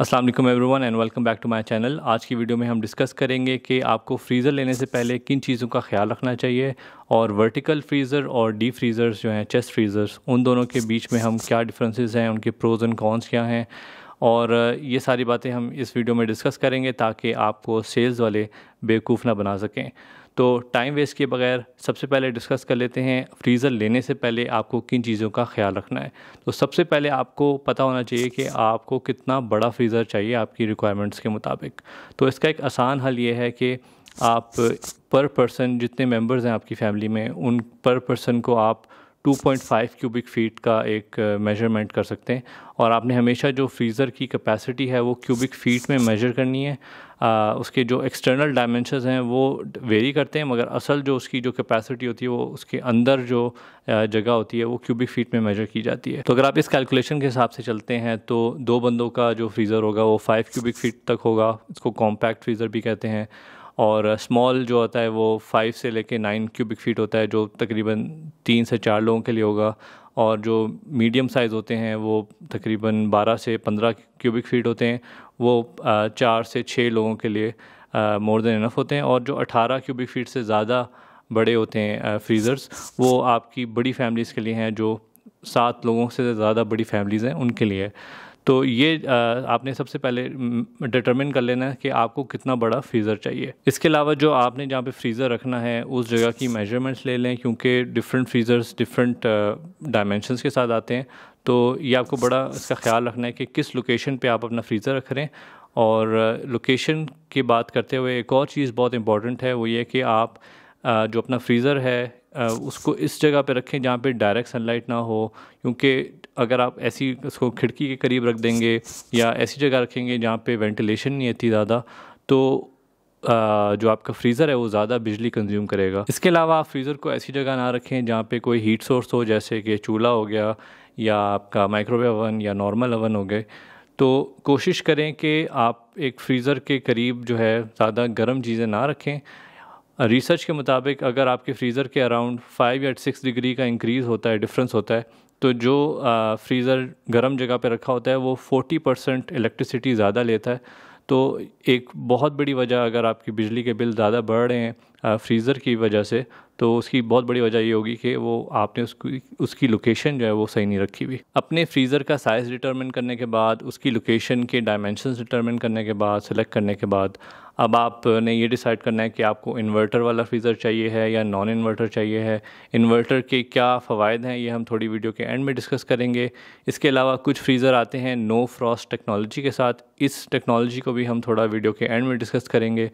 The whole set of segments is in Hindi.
असलम वालेकुम everyone and welcome back to my channel आज की वीडियो में हम डिस्कस करेंगे कि आपको फ्रीज़र लेने से पहले किन चीज़ों का ख्याल रखना चाहिए और वर्टिकल फ्रीज़र और डी फ्रीज़र्स जो हैं चेस्ट फ्रीज़र्स उन दोनों के बीच में हम क्या डिफरेंसेस हैं उनके प्रोज़ एंड कॉन्स क्या हैं और ये सारी बातें हम इस वीडियो में डिस्कस करेंगे ताकि आपको सेल्स वाले बेवकूफ़ ना बना सकें तो टाइम वेस्ट किए बगैर सबसे पहले डिस्कस कर लेते हैं फ्रीज़र लेने से पहले आपको किन चीज़ों का ख्याल रखना है तो सबसे पहले आपको पता होना चाहिए कि आपको कितना बड़ा फ्रीज़र चाहिए आपकी रिक्वायरमेंट्स के मुताबिक तो इसका एक आसान हल ये है कि आप पर पर्सन जितने मेंबर्स हैं आपकी फैमिली में उन पर पर्सन को आप 2.5 क्यूबिक फीट का एक मेजरमेंट uh, कर सकते हैं और आपने हमेशा जो फ्रीज़र की कैपेसिटी है वो क्यूबिक फीट में मेजर करनी है आ, uh, उसके जो एक्सटर्नल डायमेंशन हैं वो वेरी करते हैं मगर असल जो उसकी जो कैपेसिटी होती है वो उसके अंदर जो uh, जगह होती है वो क्यूबिक फीट में मेजर की जाती है तो अगर आप इस कैलकुलेशन के हिसाब से चलते हैं तो दो बंदों का जो फ्रीज़र होगा वो फाइव क्यूबिक फीट तक होगा इसको कॉम्पैक्ट फ्रीज़र भी कहते हैं और स्मॉल जो होता है वो फाइव से लेके नाइन क्यूबिक फीट होता है जो तकरीबन तीन से चार लोगों के लिए होगा और जो मीडियम साइज़ होते हैं वो तकरीबन बारह से पंद्रह क्यूबिक फीट होते हैं वो चार से छः लोगों के लिए मोर देन इनफ होते हैं और जो अठारह क्यूबिक फीट से ज़्यादा बड़े होते हैं फ्रीज़र्स वो आपकी बड़ी फैमिलीज़ के लिए हैं जो सात लोगों से ज़्यादा बड़ी फैमिलीज़ हैं उनके लिए तो ये आपने सबसे पहले डिटरमिन कर लेना है कि आपको कितना बड़ा फ्रीज़र चाहिए इसके अलावा जो आपने जहाँ पे फ्रीज़र रखना है उस जगह की मेजरमेंट्स ले लें क्योंकि डिफरेंट फ्रीज़र्स डिफरेंट डायमेंशन के साथ आते हैं तो ये आपको बड़ा इसका ख्याल रखना है कि किस लोकेशन पे आप अपना फ्रीज़र रख रहे हैं और लोकेशन की बात करते हुए एक और चीज़ बहुत इंपॉर्टेंट है वो ये कि आप जो अपना फ्रीज़र है उसको इस जगह पे रखें जहाँ पे डायरेक्ट सनलाइट ना हो क्योंकि अगर आप ऐसी उसको खिड़की के करीब रख देंगे या ऐसी जगह रखेंगे जहाँ पे वेंटिलेशन नहीं होती ज़्यादा तो जो आपका फ्रीज़र है वो ज़्यादा बिजली कंज्यूम करेगा इसके अलावा आप फ्रीज़र को ऐसी जगह ना रखें जहाँ पे कोई हीट सोर्स हो जैसे कि चूल्हा हो गया या आपका माइक्रोवेव ओवन या नॉर्मल ओवन हो गए तो कोशिश करें कि आप एक फ्रीज़र के करीब जो है ज़्यादा गर्म चीज़ें ना रखें रिसर्च के मुताबिक अगर आपके फ्रीज़र के अराउंड फाइव या सिक्स डिग्री का इंक्रीज़ होता है डिफरेंस होता है तो जो फ्रीज़र गर्म जगह पे रखा होता है वो फोर्टी परसेंट इलेक्ट्रिसिटी ज़्यादा लेता है तो एक बहुत बड़ी वजह अगर आपकी बिजली के बिल ज़्यादा बढ़ रहे हैं फ्रीज़र की वजह से तो उसकी बहुत बड़ी वजह ये होगी कि वो आपने उसकी उसकी लोकेशन जो है वो सही नहीं रखी हुई अपने फ्रीज़र का साइज़ डिटर्मिन करने के बाद उसकी लोकेशन के डायमेंशन डिटर्मिन करने के बाद सेलेक्ट करने के बाद अब आपने ये डिसाइड करना है कि आपको इन्वर्टर वाला फ्रीज़र चाहिए है या नॉन इन्वर्टर चाहिए है इन्वर्टर के क्या फ़वाद हैं ये हम थोड़ी वीडियो के एंड में डिस्कस करेंगे इसके अलावा कुछ फ्रीज़र आते हैं नो फ्रॉस्ट टेक्नोलॉजी के साथ इस टेक्नोलॉजी को भी हम थोड़ा वीडियो के एंड में डिस्कस करेंगे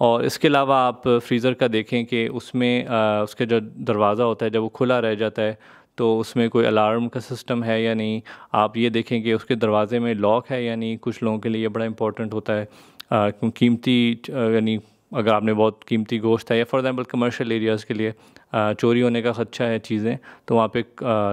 और इसके अलावा आप फ्रीज़र का देखें कि उसमें उसका जो दरवाज़ा होता है जब वो खुला रह जाता है तो उसमें कोई अलार्म का सिस्टम है या नहीं आप ये देखें कि उसके दरवाज़े में लॉक है या नहीं कुछ लोगों के लिए ये बड़ा इंपॉर्टेंट होता है कीमती यानी अगर आपने बहुत कीमती गोश्त है या फॉर एग्ज़ाम्पल कमर्शियल एरियाज़ के लिए चोरी होने का खदशा है चीज़ें तो वहाँ पे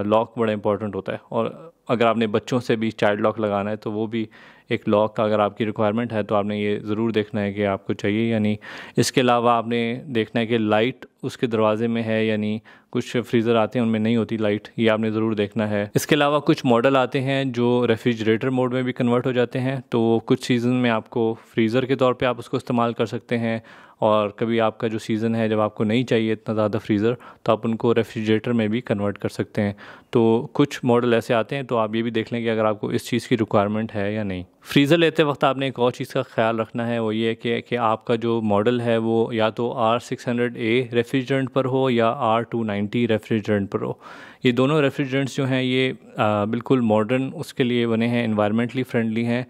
लॉक बड़ा इंपॉर्टेंट होता है और अगर आपने बच्चों से भी चाइल्ड लॉक लगाना है तो वो भी एक लॉक का अगर आपकी रिक्वायरमेंट है तो आपने ये ज़रूर देखना है कि आपको चाहिए यानी इसके अलावा आपने देखना है कि लाइट उसके दरवाजे में है यानी कुछ फ्रीज़र आते हैं उनमें नहीं होती लाइट ये आपने ज़रूर देखना है इसके अलावा कुछ मॉडल आते हैं जो रेफ्रिजरेटर मोड में भी कन्वर्ट हो जाते हैं तो कुछ सीज़न में आपको फ्रीज़र के तौर पर आप उसको इस्तेमाल कर सकते हैं और कभी आपका जो सीज़न है जब आपको नहीं चाहिए इतना ज़्यादा फ्रीज़र तो आप उनको रेफ्रिजरेटर में भी कन्वर्ट कर सकते हैं तो कुछ मॉडल ऐसे आते हैं तो आप ये भी देख लें कि अगर आपको इस चीज़ की रिक्वायरमेंट है या नहीं फ्रीज़र लेते वक्त आपने एक और चीज़ का ख्याल रखना है वो ये कि, कि आपका जो मॉडल है वो या तो R six hundred A refrigerant पर हो या आर टू नाइन्टी रेफ्रिजरेंट पर हो ये दोनों रेफ्रिजरेंट्स जो हैं ये आ, बिल्कुल मॉडर्न उसके लिए बने हैं इन्वायरमेंटली फ्रेंडली हैं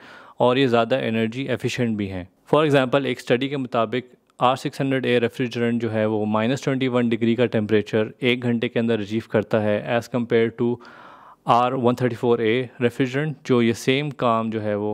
और ये ज़्यादा एनर्जी एफिशिएंट भी हैं फॉर एग्ज़ाम्पल एक स्टडी के मुताबिक R six hundred A refrigerant जो है वो माइनस ट्वेंटी वन डिग्री का टेम्परेचर एक घंटे के अंदर अचीव करता है as compare to R one thirty four A refrigerant जो ये सेम काम जो है वो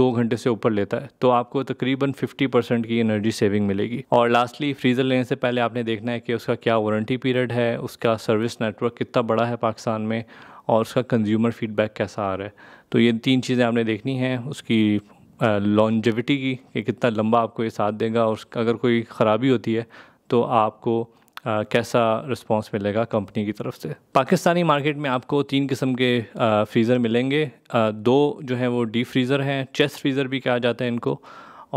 दो घंटे से ऊपर लेता है तो आपको तकरीबन 50 परसेंट की एनर्जी सेविंग मिलेगी और लास्टली फ्रीज़र लेने से पहले आपने देखना है कि उसका क्या वारंटी पीरियड है उसका सर्विस नेटवर्क कितना बड़ा है पाकिस्तान में और उसका कंज्यूमर फीडबैक कैसा आ रहा है तो ये तीन चीज़ें आपने देखनी है उसकी लॉन्जिविटी की कि कितना लंबा आपको ये साथ देगा और अगर कोई ख़राबी होती है तो आपको आ, कैसा रिस्पांस मिलेगा कंपनी की तरफ से पाकिस्तानी मार्केट में आपको तीन किस्म के फ्रीज़र मिलेंगे दो जो हैं वो डी फ्रीज़र हैं चेस्ट फ्रीज़र भी कहा जाता है इनको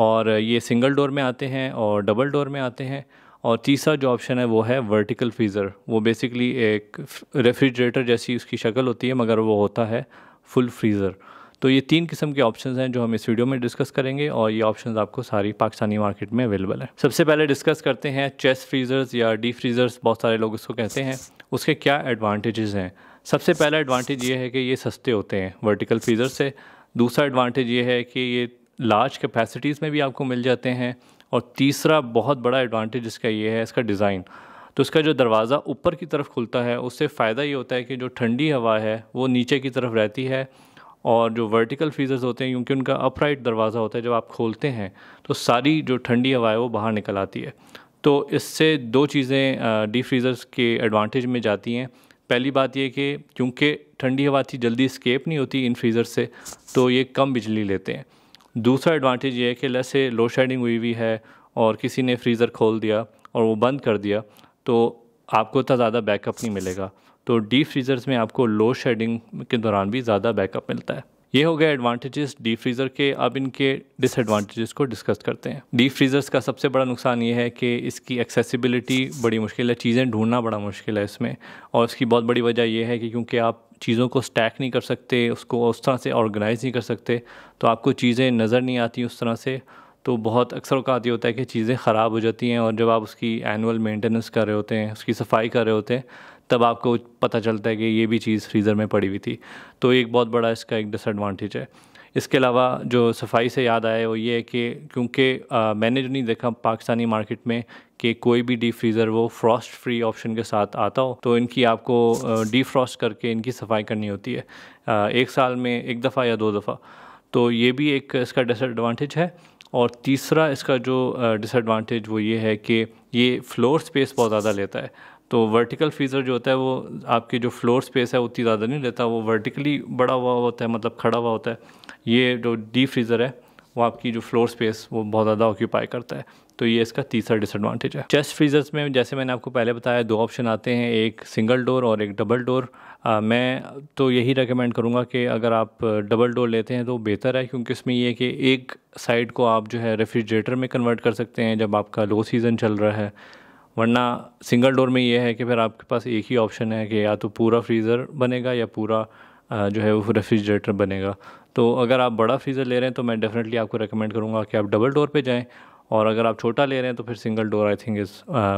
और ये सिंगल डोर में आते हैं और डबल डोर में आते हैं और तीसरा जो ऑप्शन है वो है वर्टिकल फ्रीज़र वो बेसिकली एक रेफ्रिजरेटर जैसी उसकी शक्ल होती है मगर वो होता है फुल फ्रीज़र तो ये तीन किस्म के ऑप्शन हैं जो हम इस वीडियो में डिस्कस करेंगे और ये ऑप्शन आपको सारी पाकिस्तानी मार्केट में अवेलेबल है सबसे पहले डिस्कस करते हैं चेस्ट फ्रीज़र्स या डी फ्रीज़र्स बहुत सारे लोग इसको कहते हैं उसके क्या एडवांटेजेस हैं सबसे पहला एडवांटेज ये है कि ये सस्ते होते हैं वर्टिकल फ्रीज़र से दूसरा एडवांटेज ये है कि ये लार्ज कैपेसिटीज़ में भी आपको मिल जाते हैं और तीसरा बहुत बड़ा एडवांटेज इसका ये है इसका डिज़ाइन तो इसका जो दरवाज़ा ऊपर की तरफ खुलता है उससे फ़ायदा ये होता है कि जो ठंडी हवा है वो नीचे की तरफ रहती है और जो वर्टिकल फ्रीज़र्स होते हैं क्योंकि उनका अपराइट दरवाज़ा होता है जब आप खोलते हैं तो सारी जो ठंडी हवा है वो बाहर निकल आती है तो इससे दो चीज़ें डी फ्रीज़र्स के एडवांटेज में जाती हैं पहली बात ये कि क्योंकि ठंडी हवा थी जल्दी स्केप नहीं होती इन फ्रीज़र से तो ये कम बिजली लेते हैं दूसरा एडवांटेज ये है कि लैसे लो शेडिंग हुई हुई है और किसी ने फ्रीज़र खोल दिया और वो बंद कर दिया तो आपको इतना ज़्यादा बैकअप नहीं मिलेगा तो डीप फ्रीज़र्स में आपको लो शेडिंग के दौरान भी ज़्यादा बैकअप मिलता है ये हो गया एडवांटेजेस डीप फ्रीज़र के अब इनके डिसएडवांटेजेस को डिस्कस करते हैं डीप फ्रीज़र्स का सबसे बड़ा नुकसान ये है कि इसकी एक्सेसिबिलिटी बड़ी मुश्किल है चीज़ें ढूंढना बड़ा मुश्किल है इसमें और इसकी बहुत बड़ी वजह यह है कि क्योंकि आप चीज़ों को स्टैक नहीं कर सकते उसको उस तरह से ऑर्गेनाइज़ नहीं कर सकते तो आपको चीज़ें नज़र नहीं आती उस तरह से तो बहुत अक्सर अवकात ये होता है कि चीज़ें ख़राब हो जाती हैं और जब आप उसकी एनुअल मेंटेनेंस कर रहे होते हैं उसकी सफाई कर रहे होते हैं तब आपको पता चलता है कि ये भी चीज़ फ्रीज़र में पड़ी हुई थी तो एक बहुत बड़ा इसका एक डिसएडवांटेज है इसके अलावा जो सफाई से याद आया वो ये है कि क्योंकि मैंने जो नहीं देखा पाकिस्तानी मार्केट में कि कोई भी डीप फ्रीज़र वो फ्रॉस्ट फ्री ऑप्शन के साथ आता हो तो इनकी आपको डी फ्रॉस्ट करके इनकी सफाई करनी होती है एक साल में एक दफ़ा या दो दफ़ा तो ये भी एक इसका डिसएडवांटेज है और तीसरा इसका जो डिसएडवांटेज वो ये है कि ये फ्लोर स्पेस बहुत ज़्यादा लेता है तो वर्टिकल फ्रीज़र जो होता है वो आपकी जो फ्लोर स्पेस है उतनी ज़्यादा नहीं लेता वो वर्टिकली बड़ा हुआ होता है मतलब खड़ा हुआ होता है ये जो डी फ्रीज़र है वो आपकी जो फ्लोर स्पेस वो बहुत ज़्यादा ऑक्यूपाई करता है तो ये इसका तीसरा डिसएडवांटेज है चेस्ट फ्रीज़र्स में जैसे मैंने आपको पहले बताया दो ऑप्शन आते हैं एक सिंगल डोर और एक डबल डोर मैं तो यही रेकमेंड करूँगा कि अगर आप डबल डोर लेते हैं तो बेहतर है क्योंकि इसमें यह है कि एक साइड को आप जो है रेफ्रिजरेटर में कन्वर्ट कर सकते हैं जब आपका लो सीज़न चल रहा है वरना सिंगल डोर में यह है कि फिर आपके पास एक ही ऑप्शन है कि या तो पूरा फ्रीज़र बनेगा या पूरा जो है वो रेफ्रिजरेटर बनेगा तो अगर आप बड़ा फ्रीज़र ले रहे हैं तो मैं डेफ़िनेटली आपको रेकमेंड करूँगा कि आप डबल डोर पर जाएँ और अगर आप छोटा ले रहे हैं तो फिर single door I think is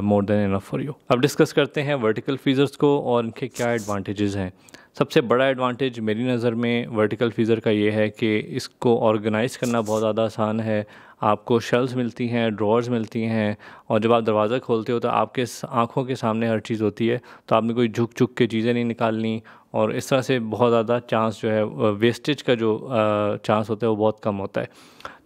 more than enough for you अब डिस्कस करते हैं वर्टिकल फीज़र्स को और इनके क्या एडवांटेजेस हैं सबसे बड़ा एडवांटेज मेरी नज़र में वर्टिकल फीज़र का ये है कि इसको ऑर्गेनाइज़ करना बहुत ज़्यादा आसान है आपको शेल्स मिलती हैं ड्रॉर्स मिलती हैं और जब आप दरवाज़ा खोलते हो तो आपके आँखों के सामने हर चीज़ होती है तो आपने कोई झुक झुक के चीज़ें नहीं निकालनी और इस तरह से बहुत ज़्यादा चांस जो है वेस्टेज का जो चांस होता है वो बहुत कम होता है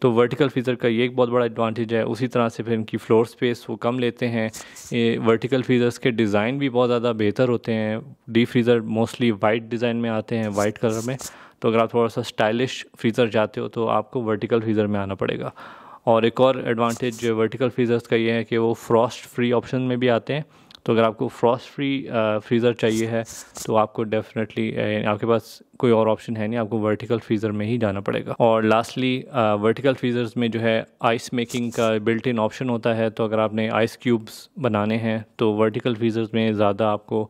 तो वर्टिकल फीज़र का ये एक बहुत बड़ा एडवांटेज है उसी तरह से फिर इनकी फ्लोर स्पेस वो कम लेते हैं ये वर्टिकल फीज़र्स के डिज़ाइन भी बहुत ज़्यादा बेहतर होते हैं deep freezer mostly white design में आते हैं वाइट कलर में तो अगर आप थोड़ा सा स्टाइलिश फ्रीज़र चाहते हो तो आपको वर्टिकल फ्रीज़र में आना पड़ेगा और एक और एडवांटेज वर्टिकल फ्रीज़र्स का ये है कि वो फ्रॉस्ट फ्री ऑप्शन में भी आते हैं तो अगर आपको फ्रॉस्ट फ्री फ्रीज़र चाहिए है तो आपको डेफिनेटली uh, आपके पास कोई और ऑप्शन है नहीं आपको वर्टिकल फ्रीज़र में ही जाना पड़ेगा और लास्टली वर्टिकल फ्रीज़र्स में जो है आइस मेकिंग का बिल्ट इन ऑप्शन होता है तो अगर आपने आइस क्यूब्स बनाने हैं तो वर्टिकल फ्रीज़र्स में ज़्यादा आपको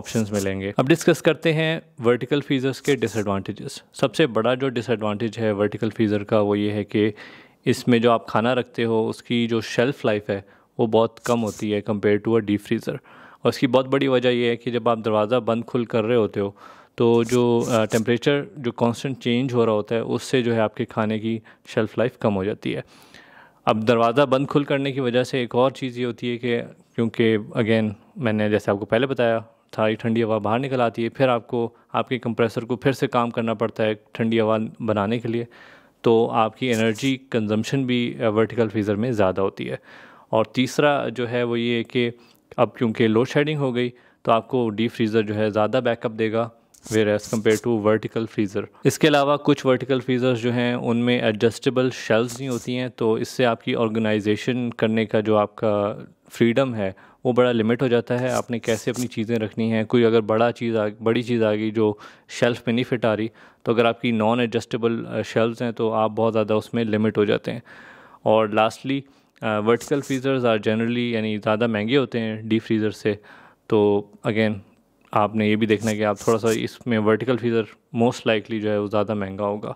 ऑप्शन मिलेंगे अब डिस्कस करते हैं वर्टिकल फ्रीज़र्स के डिसएडवांटेजेस सबसे बड़ा जो डिसएडवांटेज है वर्टिकल फ्रीज़र का वो ये है कि इसमें जो आप खाना रखते हो उसकी जो शेल्फ़ लाइफ है वो बहुत कम होती है compare to a deep freezer और इसकी बहुत बड़ी वजह यह है कि जब आप दरवाज़ा बंद खुल कर रहे होते हो तो जो टेम्परेचर जो कांस्टेंट चेंज हो रहा होता है उससे जो है आपके खाने की शेल्फ़ लाइफ कम हो जाती है अब दरवाज़ा बंद खुल करने की वजह से एक और चीज़ ये होती है कि क्योंकि अगेन मैंने जैसे आपको पहले बताया ये ठंडी हवा बाहर निकल आती है फिर आपको आपके कंप्रेसर को फिर से काम करना पड़ता है ठंडी हवा बनाने के लिए तो आपकी एनर्जी कंजम्पशन भी वर्टिकल फ्रीज़र में ज़्यादा होती है और तीसरा जो है वो ये कि अब क्योंकि लोड शेडिंग हो गई तो आपको डीप फ्रीज़र जो है ज़्यादा बैकअप देगा whereas compare to vertical freezer इसके अलावा कुछ वर्टिकल फ्रीज़र्स जो हैं उनमें एडजस्टेबल शेल्स नहीं होती हैं तो इससे आपकी ऑर्गेनाइजेशन करने का जो आपका फ्रीडम है वो बड़ा लिमिट हो जाता है आपने कैसे अपनी चीज़ें रखनी हैं कोई अगर बड़ा चीज़ आ बड़ी चीज़ आ गई जो शेल्फ़ में नहीं फिट आ रही तो अगर आपकी नॉन एडजस्टेबल शेल्व्स हैं तो आप बहुत ज़्यादा उसमें लिमिट हो जाते हैं और lastly vertical freezers are generally यानी ज़्यादा महंगे होते हैं डीप फ्रीज़र से तो अगेन आपने ये भी देखना कि आप थोड़ा सा इसमें वर्टिकल फ्रीज़र मोस्ट लाइकली जो है वो ज़्यादा महंगा होगा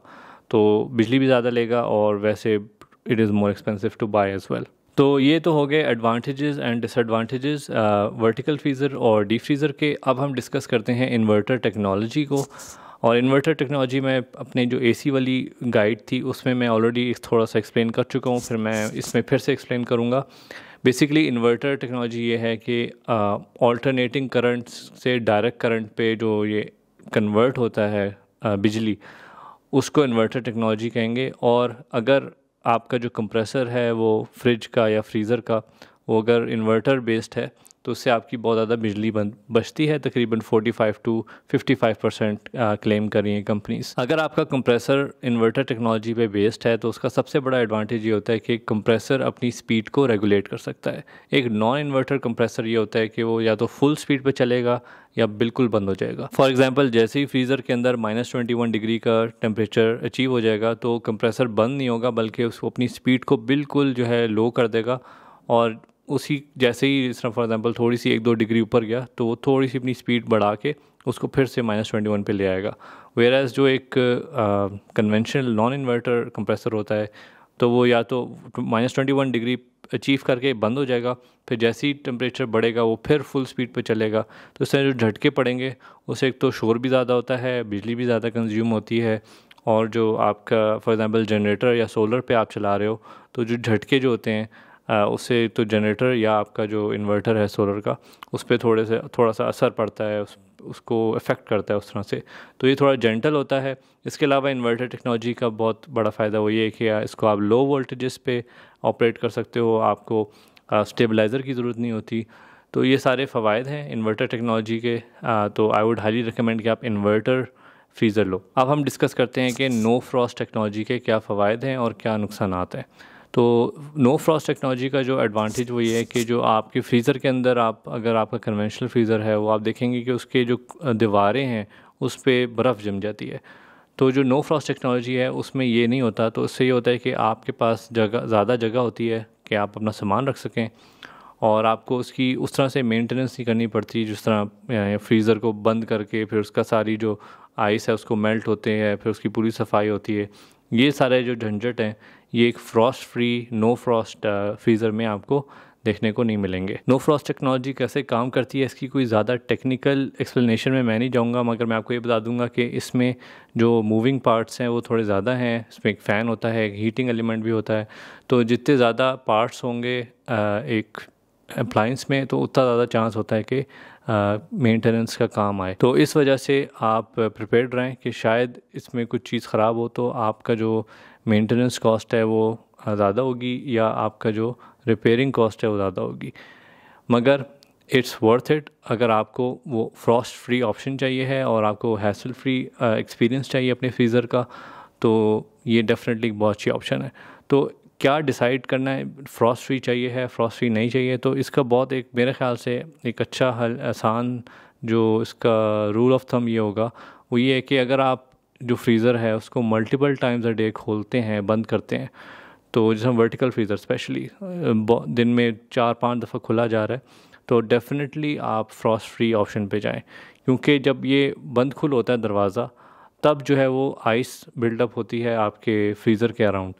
तो बिजली भी ज़्यादा लेगा और वैसे it is more expensive to buy as well तो ये तो हो गए advantages and disadvantages vertical freezer और डीप फ्रीज़र के अब हम डिस्कस करते हैं इन्वर्टर टेक्नोलॉजी को और इन्वर्टर टेक्नोलॉजी में अपने जो एसी वाली गाइड थी उसमें मैं ऑलरेडी थोड़ा सा एक्सप्लेन कर चुका हूँ फिर मैं इसमें फिर से एक्सप्लेन करूँगा बेसिकली इन्वर्टर टेक्नोलॉजी ये है कि ऑल्टरनेटिंग करंट से डायरेक्ट करंट पे जो ये कन्वर्ट होता है आ, बिजली उसको इन्वर्टर टेक्नोलॉजी कहेंगे और अगर आपका जो कंप्रेसर है वो फ्रिज का या फ्रीज़र का वो अगर इन्वर्टर बेस्ड है तो उससे आपकी बहुत ज़्यादा बिजली बन बचती है तकरीबन 45 टू 55 परसेंट क्लेम कर रही हैं कंपनीज अगर आपका कंप्रेसर इन्वर्टर टेक्नोलॉजी पे बेस्ड है तो उसका सबसे बड़ा एडवांटेज ये होता है कि कंप्रेसर अपनी स्पीड को रेगुलेट कर सकता है एक नॉन इन्वर्टर कंप्रेसर ये होता है कि वो या तो फुल स्पीड पर चलेगा या बिल्कुल बंद हो जाएगा फॉर एग्जाम्पल जैसे ही फ्रीज़र के अंदर माइनस ट्वेंटी वन डिग्री का टेम्परेचर अचीव हो जाएगा तो कंप्रेसर बंद नहीं होगा बल्कि उसको अपनी स्पीड को बिल्कुल जो है लो कर देगा और उसी जैसे ही इस तरह फॉर एग्जांपल थोड़ी सी एक दो डिग्री ऊपर गया तो वो थोड़ी सी अपनी स्पीड बढ़ा के उसको फिर से माइनस ट्वेंटी वन पर ले आएगा वेर एज़ जो एक कन्वेंशनल नॉन इन्वर्टर कंप्रेसर होता है तो वो या तो minus twenty one degree achieve करके बंद हो जाएगा फिर जैसे ही टेम्परेचर बढ़ेगा वो फिर फुल स्पीड पे चलेगा तो उससे जो झटके पड़ेंगे उससे एक तो शोर भी ज़्यादा होता है बिजली भी ज़्यादा कंज्यूम होती है और जो आपका फॉर एग्ज़ाम्पल जनरेटर या सोलर पे आप चला रहे हो तो जो झटके जो होते हैं उससे तो जनरेटर या आपका जो इन्वर्टर है सोलर का उस पर थोड़े से थोड़ा सा असर पड़ता है उस उसको इफ़ेक्ट करता है उस तरह से तो ये थोड़ा जेंटल होता है इसके अलावा इन्वर्टर टेक्नोलॉजी का बहुत बड़ा फ़ायदा वो ये है कि इसको आप लो वोल्टेजेस पे ऑपरेट कर सकते हो आपको स्टेबलाइज़र की ज़रूरत नहीं होती तो ये सारे फ़वाद हैं इन्वर्टर टेक्नोलॉजी के आ, तो आई वुड हाईली रिकमेंड कि आप इन्वर्टर फ्रीज़र लो अब हम डिस्कस करते हैं कि नो फ्रॉस्ट टेक्नोलॉजी के क्या फ़वाद हैं और क्या नुकसान हैं तो नो फ्रॉस्ट टेक्नोलॉजी का जो एडवांटेज वो ये है कि जो आपके फ्रीज़र के अंदर आप अगर आपका कन्वेंशनल फ्रीज़र है वो आप देखेंगे कि उसके जो दीवारें हैं उस पर बर्फ़ जम जाती है तो जो नो फ्रॉस्ट टेक्नोलॉजी है उसमें ये नहीं होता तो उससे ये होता है कि आपके पास जगह ज़्यादा जगह होती है कि आप अपना सामान रख सकें और आपको उसकी उस तरह से मेंटेनेंस नहीं करनी पड़ती जिस तरह फ्रीज़र को बंद करके फिर उसका सारी जो आइस है उसको मेल्ट होते हैं फिर उसकी पूरी सफाई होती है ये सारे जो झंझट हैं ये एक frost free no frost freezer में आपको देखने को नहीं मिलेंगे नो फ्रॉस्ट टेक्नोलॉजी कैसे काम करती है इसकी कोई ज़्यादा टेक्निकल एक्सप्लेनेशन में मैं नहीं जाऊँगा मगर मैं आपको ये बता दूंगा कि इसमें जो मूविंग पार्ट्स हैं वो थोड़े ज़्यादा हैं इसमें एक फ़ैन होता है एक हीटिंग एलिमेंट भी होता है तो जितने ज़्यादा पार्ट्स होंगे uh, एक अप्लाइंस में तो उतना ज़्यादा चांस होता है कि मेंटेनेंस का काम आए तो इस वजह से आप प्रिपेयर्ड रहें कि शायद इसमें कुछ चीज़ ख़राब हो तो आपका जो मेंटेनेंस कॉस्ट है वो ज़्यादा होगी या आपका जो रिपेयरिंग कॉस्ट है वो ज़्यादा होगी मगर इट्स वर्थ इट अगर आपको वो फ्रॉस्ट फ्री ऑप्शन चाहिए है और आपको हैसल फ्री एक्सपीरियंस चाहिए अपने फ्रीज़र का तो ये डेफिनेटली बहुत अच्छी ऑप्शन है तो क्या डिसाइड करना है फ्रॉस्ट फ्री चाहिए है फ्रॉस्ट फ्री नहीं चाहिए तो इसका बहुत एक मेरे ख्याल से एक अच्छा हल आसान जो इसका रूल ऑफ थम ये होगा वो ये है कि अगर आप जो फ्रीज़र है उसको मल्टीपल टाइम्स अ डे खोलते हैं बंद करते हैं तो जैसे वर्टिकल फ्रीज़र स्पेशली दिन में चार पाँच दफ़ा खुला जा रहा है तो डेफ़िनेटली आप फ्रॉस्ट फ्री ऑप्शन पे जाएं क्योंकि जब ये बंद खुल होता है दरवाज़ा तब जो है वो आइस बिल्डअप होती है आपके फ्रीज़र के अराउंड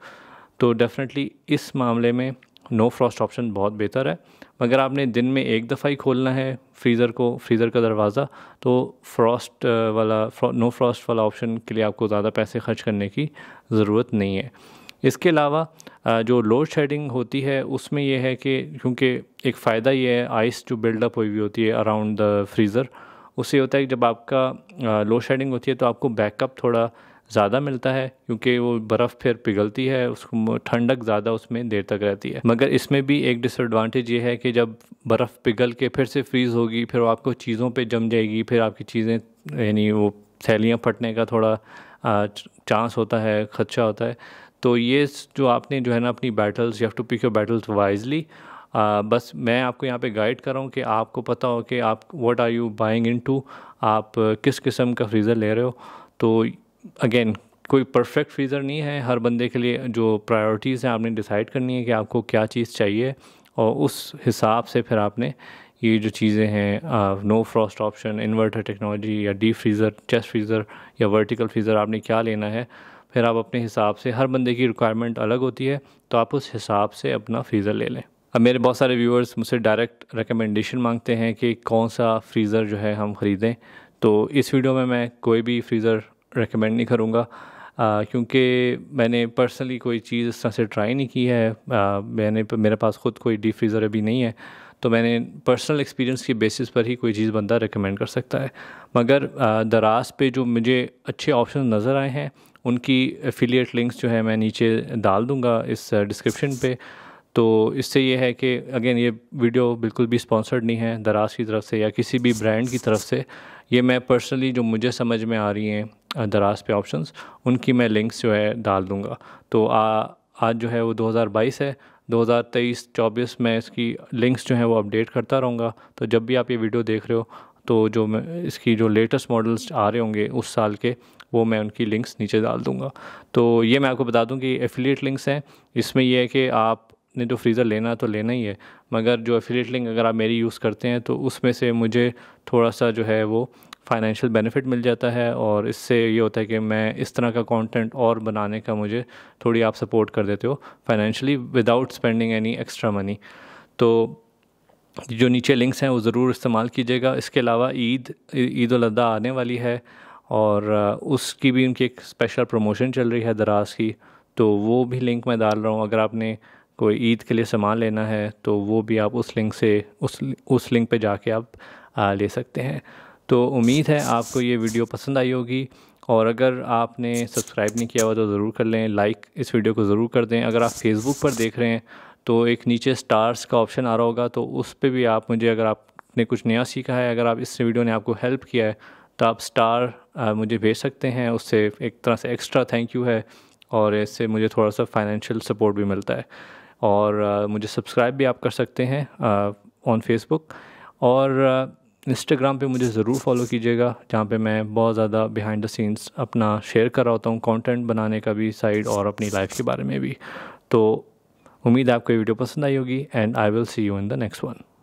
तो डेफिनेटली इस मामले में नो फ्रॉस्ट ऑप्शन बहुत बेहतर है मगर आपने दिन में एक दफ़ा ही खोलना है फ्रीज़र को फ्रीज़र का दरवाज़ा तो फ्रॉस्ट वाला फ्रौ, नो फ्रॉस्ट वाला ऑप्शन के लिए आपको ज़्यादा पैसे खर्च करने की ज़रूरत नहीं है इसके अलावा जो लोड शेडिंग होती है उसमें यह है कि क्योंकि एक फ़ायदा ये है आइस जो बिल्डअप हुई हुई होती है अराउंड द फ्रीज़र उससे होता है कि जब आपका लोड शेडिंग होती है तो आपको बैकअप थोड़ा ज़्यादा मिलता है क्योंकि वो बर्फ़ फिर पिघलती है उसको ठंडक ज़्यादा उसमें देर तक रहती है मगर इसमें भी एक डिसएडवांटेज ये है कि जब बर्फ़ पिघल के फिर से फ्रीज़ होगी फिर आपको चीज़ों पर जम जाएगी फिर आपकी चीज़ें यानी वो थैलियाँ फटने का थोड़ा चांस होता है खदशा होता है तो ये जो आपने जो है ना अपनी battles you have to pick your battles wisely बस मैं आपको यहाँ पे गाइड कर रहा हूँ कि आपको पता हो कि आप what are you buying into आप किस किस्म का फ्रीज़र ले रहे हो तो अगेन कोई परफेक्ट फ्रीज़र नहीं है हर बंदे के लिए जो प्रायोरिटीज़ हैं आपने डिसाइड करनी है कि आपको क्या चीज़ चाहिए और उस हिसाब से फिर आपने ये जो चीज़ें हैं no frost option inverter technology या डीप फ्रीज़र चेस्ट फ्रीज़र या वर्टिकल फ्रीज़र आपने क्या लेना है फिर आप अपने हिसाब से हर बंदे की रिक्वायरमेंट अलग होती है तो आप उस हिसाब से अपना फ्रीज़र ले लें अब मेरे बहुत सारे व्यूअर्स मुझसे डायरेक्ट रिकमेंडेशन मांगते हैं कि कौन सा फ्रीज़र जो है हम ख़रीदें तो इस वीडियो में मैं कोई भी फ्रीज़र रिकमेंड नहीं करूँगा क्योंकि मैंने पर्सनली कोई चीज़ इस तरह से ट्राई नहीं की है आ, मैंने मेरे पास ख़ुद कोई डीप फ्रीज़र अभी नहीं है तो मैंने पर्सनल एक्सपीरियंस की बेसिस पर ही कोई चीज़ बंदा रिकमेंड कर सकता है मगर दराज पे जो मुझे अच्छे ऑप्शन नज़र आए हैं उनकी एफिलिएट लिंक्स जो है मैं नीचे डाल दूँगा इस डिस्क्रिप्शन पे तो इससे ये है कि अगेन ये वीडियो बिल्कुल भी स्पॉन्सर्ड नहीं है दराज की तरफ से या किसी भी ब्रांड की तरफ से ये मैं पर्सनली जो मुझे समझ में आ रही हैं Uh, दराज पे ऑप्शंस उनकी मैं लिंक्स जो है डाल दूँगा तो आ, आज जो है वो 2022 है 2023-24 में इसकी लिंक्स जो है वो अपडेट करता रहूँगा तो जब भी आप ये वीडियो देख रहे हो तो जो मैं इसकी जो लेटेस्ट मॉडल्स आ रहे होंगे उस साल के वो मैं उनकी लिंक्स नीचे डाल दूँगा तो ये मैं आपको बता दूँ कि एफिलिएट लिंक्स हैं इसमें यह है कि आप ने जो फ्रीज़र लेना तो लेना ही है मगर जो एफिलेट लिंक अगर आप मेरी यूज़ करते हैं तो उसमें से मुझे थोड़ा सा जो है वो फाइनेंशियल बेनिफिट मिल जाता है और इससे ये होता है कि मैं इस तरह का कंटेंट और बनाने का मुझे थोड़ी आप सपोर्ट कर देते हो financially without spending any extra money तो जो नीचे लिंक्स हैं वो ज़रूर इस्तेमाल कीजिएगा इसके अलावा ईद ईद उदा आने वाली है और उसकी भी उनकी एक स्पेशल प्रमोशन चल रही है दराज की तो वो भी लिंक मैं डाल रहा हूँ अगर आपने कोई ईद के लिए सामान लेना है तो वो भी आप उस लिंक से उस उस लिंक पे जाके आप आ, ले सकते हैं तो उम्मीद है आपको ये वीडियो पसंद आई होगी और अगर आपने सब्सक्राइब नहीं किया हुआ तो ज़रूर कर लें लाइक इस वीडियो को ज़रूर कर दें अगर आप फेसबुक पर देख रहे हैं तो एक नीचे स्टार्स का ऑप्शन आ रहा होगा तो उस पर भी आप मुझे अगर आपने कुछ नया सीखा है अगर आप इस वीडियो ने आपको हेल्प किया है तो आप स्टार मुझे भेज सकते हैं उससे एक तरह से एक्स्ट्रा थैंक यू है और इससे मुझे थोड़ा सा फाइनेंशियल सपोर्ट भी मिलता है और मुझे सब्सक्राइब भी आप कर सकते हैं ऑन फेसबुक और आ, इंस्टाग्राम पे मुझे ज़रूर फॉलो कीजिएगा जहाँ पे मैं बहुत ज़्यादा बिहाइंड द सीन्स अपना शेयर कर रहा होता हूँ कंटेंट बनाने का भी साइड और अपनी लाइफ के बारे में भी तो उम्मीद आपको ये वीडियो पसंद आई होगी and I will see you in the next one